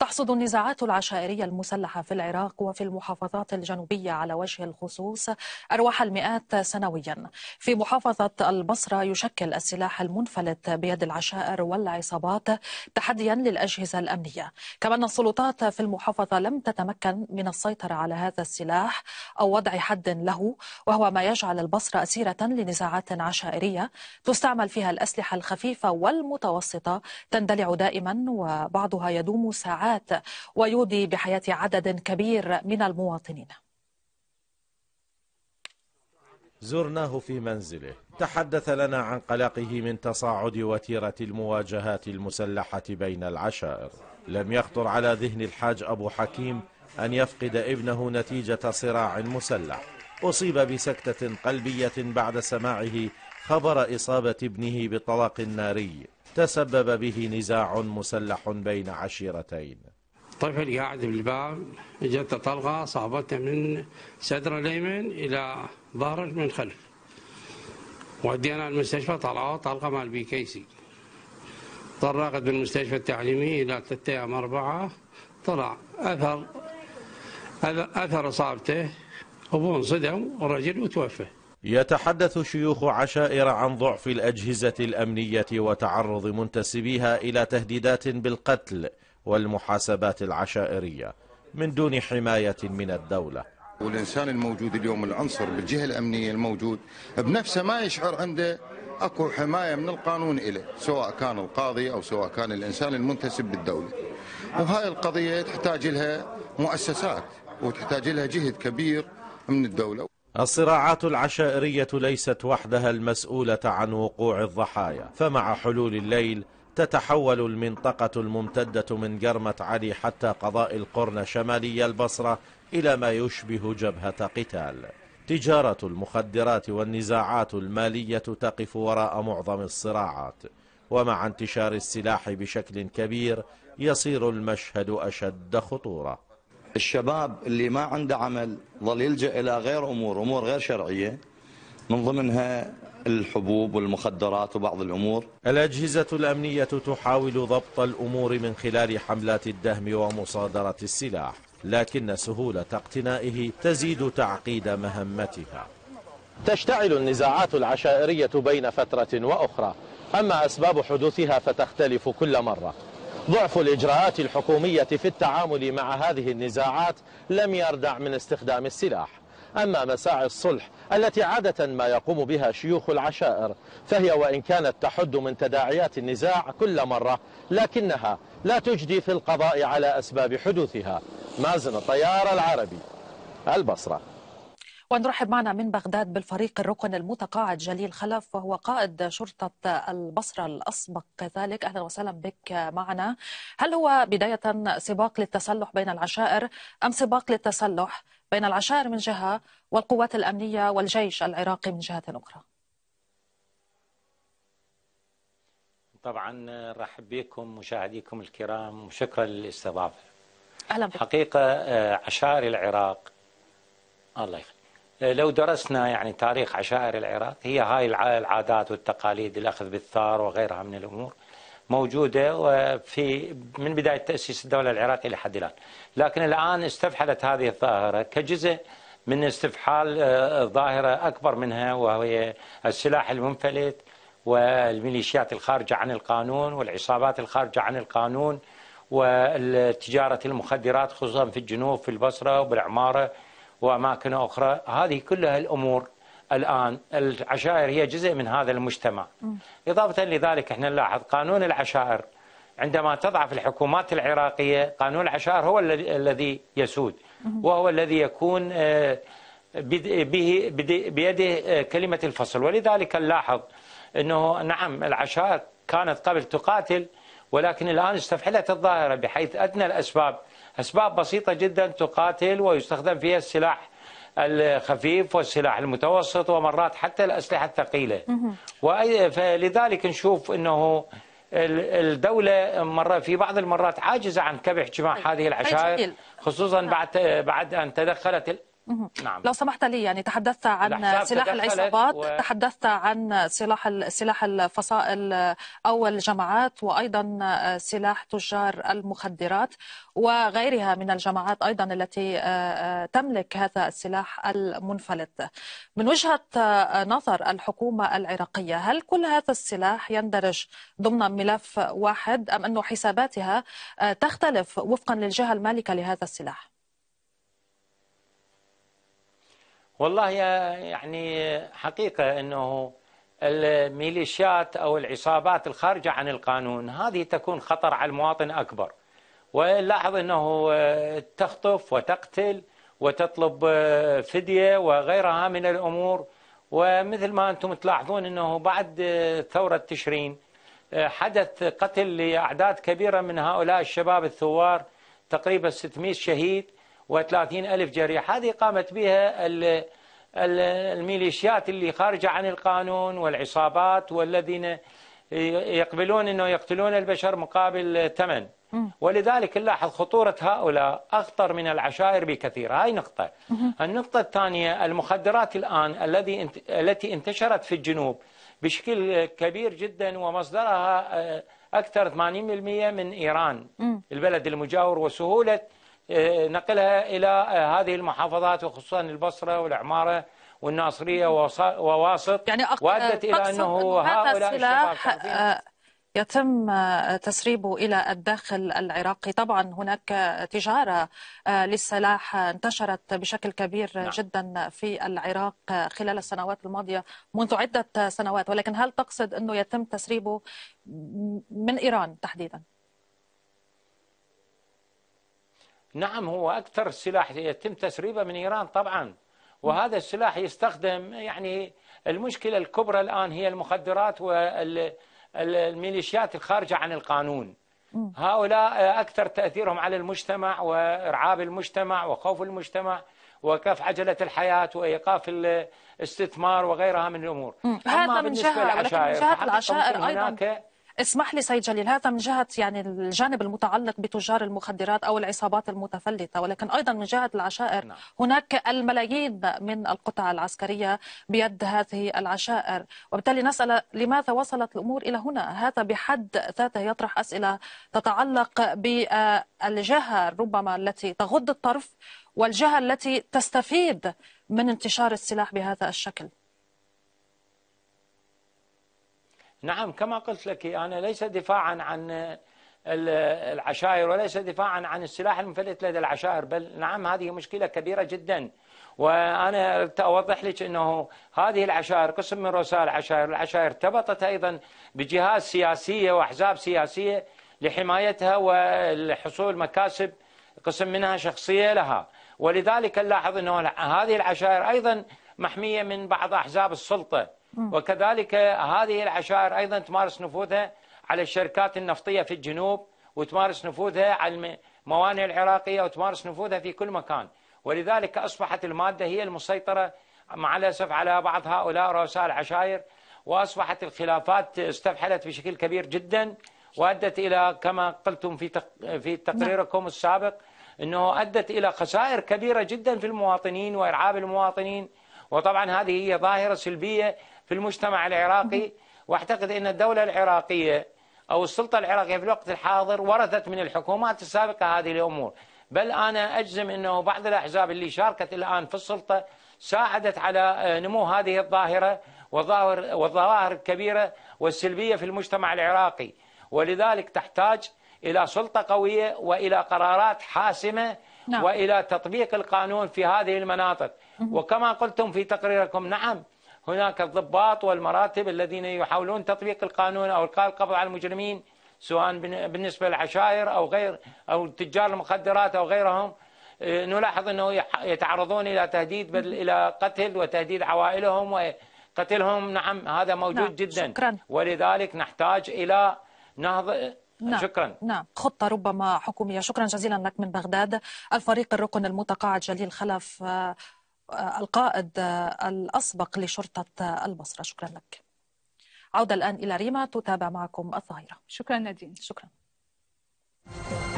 تحصد النزاعات العشائرية المسلحة في العراق وفي المحافظات الجنوبية على وجه الخصوص أرواح المئات سنويا في محافظة البصرة يشكل السلاح المنفلت بيد العشائر والعصابات تحديا للأجهزة الأمنية كما أن السلطات في المحافظة لم تتمكن من السيطرة على هذا السلاح أو وضع حد له وهو ما يجعل البصرة أسيرة لنزاعات عشائرية تستعمل فيها الأسلحة الخفيفة والمتوسطة تندلع دائما وبعضها يدوم ساعات السنوات ويودي بحياة عدد كبير من المواطنين زرناه في منزله تحدث لنا عن قلقه من تصاعد وتيرة المواجهات المسلحة بين العشائر لم يخطر على ذهن الحاج أبو حكيم أن يفقد ابنه نتيجة صراع مسلح أصيب بسكتة قلبية بعد سماعه خبر إصابة ابنه بطلاق ناري تسبب به نزاع مسلح بين عشيرتين طفل طيب، قاعد بالباب جت طلقة صابته من صدره الأيمن إلى ظهره من خلف ودينا المستشفى طلعوا طلقة مال بي كي سي طرقت بالمستشفى التعليمي إلى ثلاثة أيام أربعة طلع أثر أثر إصابته أبوه انصدم والرجل وتوفى يتحدث شيوخ عشائر عن ضعف الأجهزة الأمنية وتعرض منتسبيها إلى تهديدات بالقتل والمحاسبات العشائرية من دون حماية من الدولة والإنسان الموجود اليوم العنصر بالجهة الأمنية الموجود بنفسه ما يشعر عنده اكو حمايه من القانون إليه سواء كان القاضي او سواء كان الانسان المنتسب بالدوله وهاي القضيه تحتاج لها مؤسسات وتحتاج لها جهد كبير من الدوله الصراعات العشائرية ليست وحدها المسؤولة عن وقوع الضحايا فمع حلول الليل تتحول المنطقة الممتدة من جرمة علي حتى قضاء القرن شمالي البصرة إلى ما يشبه جبهة قتال تجارة المخدرات والنزاعات المالية تقف وراء معظم الصراعات ومع انتشار السلاح بشكل كبير يصير المشهد أشد خطورة الشباب اللي ما عنده عمل ظل يلجا الى غير امور امور غير شرعيه من ضمنها الحبوب والمخدرات وبعض الامور الاجهزه الامنيه تحاول ضبط الامور من خلال حملات الدهم ومصادره السلاح لكن سهوله اقتنائه تزيد تعقيد مهمتها تشتعل النزاعات العشائريه بين فتره واخرى اما اسباب حدوثها فتختلف كل مره ضعف الإجراءات الحكومية في التعامل مع هذه النزاعات لم يردع من استخدام السلاح أما مساعي الصلح التي عادة ما يقوم بها شيوخ العشائر فهي وإن كانت تحد من تداعيات النزاع كل مرة لكنها لا تجدي في القضاء على أسباب حدوثها مازن الطيار العربي البصره ونرحب معنا من بغداد بالفريق الركن المتقاعد جليل خلف وهو قائد شرطة البصرة الأسبق كذلك أهلا وسهلا بك معنا هل هو بداية سباق للتسلح بين العشائر أم سباق للتسلح بين العشائر من جهة والقوات الأمنية والجيش العراقي من جهة أخرى طبعا رحب بكم مشاهديكم الكرام وشكرا للاستضافة أهلا بك. حقيقة آه، عشائر العراق الله يخليك لو درسنا يعني تاريخ عشائر العراق هي هاي العادات والتقاليد الأخذ بالثار وغيرها من الأمور موجودة وفي من بداية تأسيس الدولة العراقية لحد الآن لكن الآن استفحلت هذه الظاهرة كجزء من استفحال آه، ظاهرة أكبر منها وهي السلاح المنفلت والميليشيات الخارجة عن القانون والعصابات الخارجة عن القانون وتجارة المخدرات خصوصا في الجنوب في البصرة وبالعمارة وأماكن أخرى هذه كلها الأمور الآن العشائر هي جزء من هذا المجتمع إضافة لذلك احنا نلاحظ قانون العشائر عندما تضعف الحكومات العراقية قانون العشائر هو الذي يسود وهو الذي يكون آه، به بيده آه، كلمة الفصل ولذلك نلاحظ أنه نعم العشائر كانت قبل تقاتل ولكن الآن استفحلت الظاهرة بحيث أدنى الأسباب أسباب بسيطة جدا تقاتل ويستخدم فيها السلاح الخفيف والسلاح المتوسط ومرات حتى الأسلحة الثقيلة فلذلك نشوف أنه الدولة مرة في بعض المرات عاجزة عن كبح جماح طيب. هذه العشائر خصوصا نعم. بعد بعد أن تدخلت نعم. لو سمحت لي يعني تحدثت عن سلاح العصابات و... تحدثت عن سلاح سلاح الفصائل او الجماعات وايضا سلاح تجار المخدرات وغيرها من الجماعات ايضا التي آه، آه، تملك هذا السلاح المنفلت من وجهه آه، نظر الحكومه العراقيه هل كل هذا السلاح يندرج ضمن ملف واحد ام انه حساباتها تختلف وفقا للجهه المالكه لهذا السلاح والله يعني حقيقة أنه الميليشيات أو العصابات الخارجة عن القانون هذه تكون خطر على المواطن أكبر ولاحظ أنه آه، تخطف وتقتل وتطلب آه، فدية وغيرها من الأمور ومثل ما أنتم تلاحظون أنه بعد آه، ثورة تشرين حدث قتل لأعداد كبيرة من هؤلاء الشباب الثوار تقريبا 600 شهيد وثلاثين ألف جريح هذه قامت بها الميليشيات اللي خارجة عن القانون والعصابات والذين يقبلون أنه يقتلون البشر مقابل ثمن ولذلك نلاحظ خطورة هؤلاء أخطر من العشائر بكثير هاي نقطة النقطة الثانية المخدرات الآن الذي التي انتشرت في الجنوب بشكل كبير جدا ومصدرها آه، أكثر 80% من إيران البلد المجاور وسهولة آه، نقلها إلى آه، هذه المحافظات وخصوصا البصرة والعمارة والناصرية وواسط يعني أق... وأدت إلى أنه هؤلاء الشباب آه، يتم تسريبه الى الداخل العراقي طبعا هناك تجاره للسلاح انتشرت بشكل كبير نعم. جدا في العراق خلال السنوات الماضيه منذ عده سنوات ولكن هل تقصد انه يتم تسريبه من ايران تحديدا نعم هو أكثر سلاح يتم تسريبه من إيران طبعا وهذا السلاح يستخدم يعني المشكلة الكبرى الآن هي المخدرات والميليشيات الخارجة عن القانون هؤلاء أكثر تأثيرهم على المجتمع وإرعاب المجتمع وخوف المجتمع وكف عجلة الحياة وإيقاف الاستثمار وغيرها من الأمور هذا من جهة العشائر, من جهة العشائر أيضا هناك اسمح لي سيد جليل هذا من جهة يعني الجانب المتعلق بتجار المخدرات أو العصابات المتفلتة ولكن أيضا من جهة العشائر نعم. هناك الملايين من القطع العسكرية بيد هذه العشائر وبالتالي نسأل لماذا وصلت الأمور إلى هنا هذا بحد ذاته يطرح أسئلة تتعلق بالجهة ربما التي تغض الطرف والجهة التي تستفيد من انتشار السلاح بهذا الشكل نعم كما قلت لك أنا ليس دفاعا عن العشائر وليس دفاعا عن السلاح المفلت لدى العشائر بل نعم هذه مشكلة كبيرة جدا وانا اوضح لك انه هذه العشائر قسم من رؤساء العشائر، العشائر ارتبطت ايضا بجهات سياسيه واحزاب سياسيه لحمايتها ولحصول مكاسب قسم منها شخصيه لها، ولذلك نلاحظ انه هذه العشائر ايضا محميه من بعض احزاب السلطه. وكذلك هذه العشائر أيضا تمارس نفوذها على الشركات النفطية في الجنوب وتمارس نفوذها على الموانئ العراقية وتمارس نفوذها في كل مكان ولذلك أصبحت المادة هي المسيطرة مع الأسف على بعض هؤلاء رؤساء العشائر وأصبحت الخلافات استفحلت بشكل كبير جدا وأدت إلى كما قلتم في في نعم. تقريركم السابق أنه أدت إلى خسائر كبيرة جدا في المواطنين وإرعاب المواطنين وطبعا هذه هي ظاهرة سلبية في المجتمع العراقي واعتقد ان الدوله العراقيه او السلطه العراقيه في الوقت الحاضر ورثت من الحكومات السابقه هذه الامور، بل انا اجزم انه بعض الاحزاب اللي شاركت الان في السلطه ساعدت على آه، نمو هذه الظاهره والظواهر والظواهر الكبيره والسلبيه في المجتمع العراقي، ولذلك تحتاج الى سلطه قويه والى قرارات حاسمه نعم. والى تطبيق القانون في هذه المناطق، وكما قلتم في تقريركم نعم هناك الضباط والمراتب الذين يحاولون تطبيق القانون أو إلقاء القبض على المجرمين سواء بالنسبة للعشائر أو غير أو تجار المخدرات أو غيرهم آه، نلاحظ أنه يتعرضون إلى تهديد بل إلى قتل وتهديد عوائلهم وقتلهم نعم هذا موجود نعم. جدا شكرا. ولذلك نحتاج إلى نهض نعم. شكرا نعم خطة ربما حكومية شكرا جزيلا لك من بغداد الفريق الركن المتقاعد جليل خلف آه، القائد الأسبق لشرطة البصرة شكرا لك عودة الآن إلى ريما تتابع معكم الظاهرة شكرا نادين شكرا